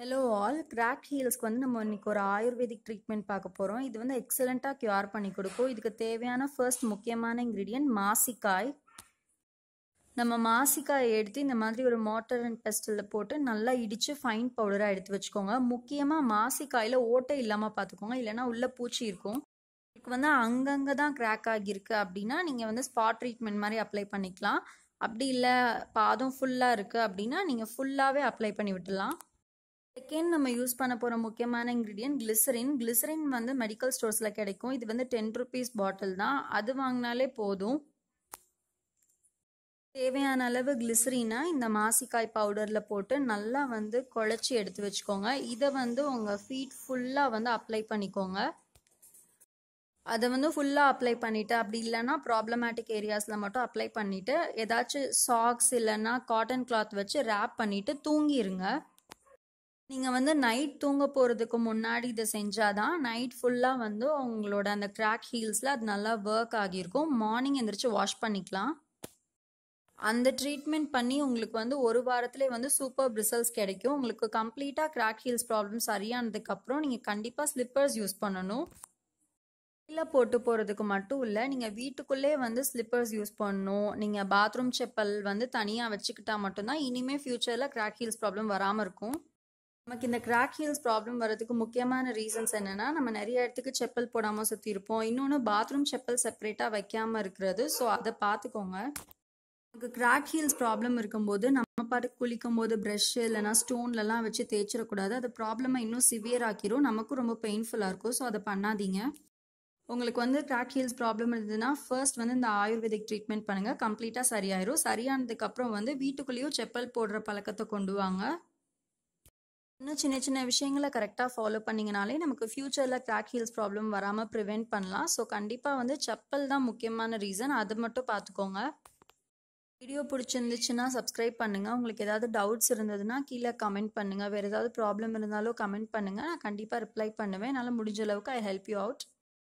hello all crack ஹீல்ஸ்க்கு வந்து நம்ம இன்றைக்கி ஒரு ஆயுர்வேதிக் ட்ரீட்மெண்ட் பார்க்க போகிறோம் இது வந்து எக்ஸலண்ட்டாக க்யூர் பண்ணி கொடுக்கும் இதுக்கு தேவையான ஃபர்ஸ்ட் முக்கியமான இன்க்ரீடியன்ட் மாசிக்காய் நம்ம மாசிக்காய் எடுத்து இந்த மாதிரி ஒரு மோட்டர் அண்ட் பெஸ்டலில் போட்டு நல்லா இடித்து ஃபைன் பவுடராக எடுத்து வச்சுக்கோங்க முக்கியமாக மாசிக்காயில் ஓட்டை இல்லாமல் பார்த்துக்கோங்க இல்லைனா உள்ளே பூச்சி இருக்கும் இதுக்கு வந்து அங்கங்கே தான் கிராக் ஆகியிருக்கு அப்படின்னா நீங்கள் வந்து ஸ்பாட் ட்ரீட்மெண்ட் மாதிரி அப்ளை பண்ணிக்கலாம் அப்படி இல்லை பாதம் ஃபுல்லாக இருக்குது அப்படின்னா நீங்கள் ஃபுல்லாகவே அப்ளை பண்ணி விட்டுலாம் செகண்ட் நம்ம யூஸ் பண்ண போகிற முக்கியமான இன்க்ரீடியன்ட் கிளிசரின் கிளிசரின் வந்து மெடிக்கல் ஸ்டோர்ஸில் கிடைக்கும் இது வந்து டென் ருபீஸ் பாட்டில் தான் அது வாங்கினாலே போதும் தேவையான அளவு கிளிசரினை இந்த மாசிக்காய் பவுடரில் போட்டு நல்லா வந்து குழச்சி எடுத்து வச்சுக்கோங்க இதை வந்து உங்கள் ஃபீட் ஃபுல்லாக வந்து அப்ளை பண்ணிக்கோங்க அதை வந்து ஃபுல்லாக அப்ளை பண்ணிவிட்டு அப்படி இல்லைன்னா ப்ராப்ளமேட்டிக் ஏரியாஸில் மட்டும் அப்ளை பண்ணிவிட்டு ஏதாச்சும் சாக்ஸ் இல்லைன்னா காட்டன் கிளாத் வச்சு ரேப் பண்ணிவிட்டு தூங்கிடுங்க நீங்கள் வந்து நைட் தூங்க போகிறதுக்கு முன்னாடி இதை செஞ்சால் தான் நைட் ஃபுல்லாக வந்து உங்களோட அந்த கிராக் ஹீல்ஸில் அது நல்லா ஒர்க் ஆகியிருக்கும் மார்னிங் எந்திரிச்சு வாஷ் பண்ணிக்கலாம் அந்த ட்ரீட்மெண்ட் பண்ணி உங்களுக்கு வந்து ஒரு வாரத்திலே வந்து சூப்பர் ரிசல்ட்ஸ் கிடைக்கும் உங்களுக்கு கம்ப்ளீட்டாக கிராக் ஹீல்ஸ் ப்ராப்ளம் சரியானதுக்கப்புறம் நீங்கள் கண்டிப்பாக ஸ்லிப்பர்ஸ் யூஸ் பண்ணணும் கீழே போட்டு போகிறதுக்கு மட்டும் இல்லை நீங்கள் வீட்டுக்குள்ளே வந்து ஸ்லிப்பர்ஸ் யூஸ் பண்ணணும் நீங்கள் பாத்ரூம் செப்பல் வந்து தனியாக வச்சுக்கிட்டா மட்டும்தான் இனிமேல் ஃப்யூச்சரில் கிராக் ஹீல்ஸ் ப்ராப்ளம் வராமல் இருக்கும் நமக்கு இந்த கிராக் ஹீல்ஸ் ப்ராப்ளம் வரதுக்கு முக்கியமான ரீசன்ஸ் என்னென்னா நம்ம நிறைய இடத்துக்கு செப்பல் போடாமல் சுற்றி இருப்போம் இன்னொன்று பாத்ரூம் செப்பல் செப்பரேட்டாக வைக்காமல் இருக்கிறது ஸோ அதை பார்த்துக்கோங்க நமக்கு கிராக் ஹீல்ஸ் ப்ராப்ளம் இருக்கும்போது நம்ம பாட்டு குளிக்கும் போது ப்ரஷ்ஷு இல்லைனா ஸ்டோன்லலாம் வச்சு தேய்ச்சிடக்கூடாது அது ப்ராப்ளமை இன்னும் சிவியர் ஆக்கிரும் நமக்கும் ரொம்ப பெயின்ஃபுல்லாக இருக்கும் ஸோ அதை பண்ணாதீங்க உங்களுக்கு வந்து கிராக் ஹீல்ஸ் ப்ராப்ளம் இருந்ததுன்னா ஃபர்ஸ்ட் வந்து இந்த ஆயுர்வேதிக் ட்ரீட்மெண்ட் பண்ணுங்கள் கம்ப்ளீட்டாக சரியாயிரும் சரியானதுக்கப்புறம் வந்து வீட்டுக்குள்ளேயும் செப்பல் போடுற பழக்கத்தை கொண்டு வாங்க இன்னும் சின்ன சின்ன விஷயங்களை கரெக்டாக ஃபாலோ பண்ணிங்கனாலே நமக்கு ஃப்யூச்சரில் கிராக் ஹீல்ஸ் ப்ராப்ளம் வராமல் ப்ரிவெண்ட் பண்ணலாம் ஸோ கண்டிப்பாக வந்து செப்பல் தான் முக்கியமான ரீசன் அது மட்டும் பார்த்துக்கோங்க வீடியோ பிடிச்சிருந்துச்சுன்னா சப்ஸ்கிரைப் பண்ணுங்கள் உங்களுக்கு ஏதாவது டவுட்ஸ் இருந்ததுன்னா கீழே கமெண்ட் பண்ணுங்கள் வேறு ஏதாவது ப்ராப்ளம் இருந்தாலும் கமெண்ட் பண்ணுங்கள் நான் கண்டிப்பாக ரிப்ளை பண்ணுவேன் என்னால் முடிஞ்ச அளவுக்கு ஐ ஹெல்ப் யூ அவுட்